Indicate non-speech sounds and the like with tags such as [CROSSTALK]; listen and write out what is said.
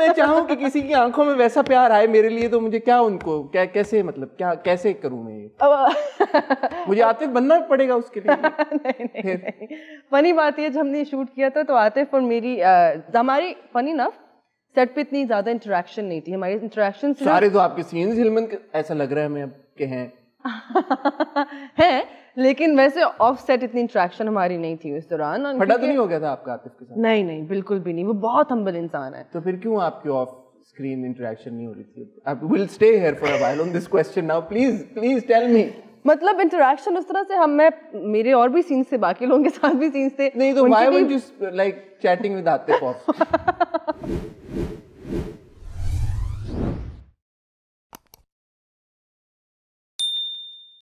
मैं चाहूँ कि किसी की आंखों में वैसा प्यार आए मेरे लिए तो मुझे क्या उनको क्या कैसे मतलब क्या कैसे करूँ मैं ये मुझे आतिफ बनना पड़ेगा उसके लिए [LAUGHS] नहीं, नहीं। फनी बात ये जब हमने शूट किया था तो आतिफ और मेरी हमारी फनी ना सेट पे इतनी ज्यादा इंटरेक्शन नहीं थी हमारी इंटरेक्शन सारे तो आपके सीन्स हिलमन ऐसा लग रहा है हमें अब के हैं [LAUGHS] हैं लेकिन वैसे ऑफसेट इतनी इंट्रैक्शन हमारी नहीं थी उस दौरान फटा तो नहीं हो गया था आपका आतिफ के साथ नहीं नहीं बिल्कुल भी नहीं वो बहुत हम्बल इंसान है तो फिर क्यों आपके ऑफ स्क्रीन इंटरेक्शन नहीं हो रही थी I will stay here for a while on this question now please please tell me मतलब इंटरेक्शन उस तरह से हम मैं मेरे और भी सीन्स थे बाकी लोगों के साथ भी सीन्स थे नहीं तो why would you like chatting with Atif of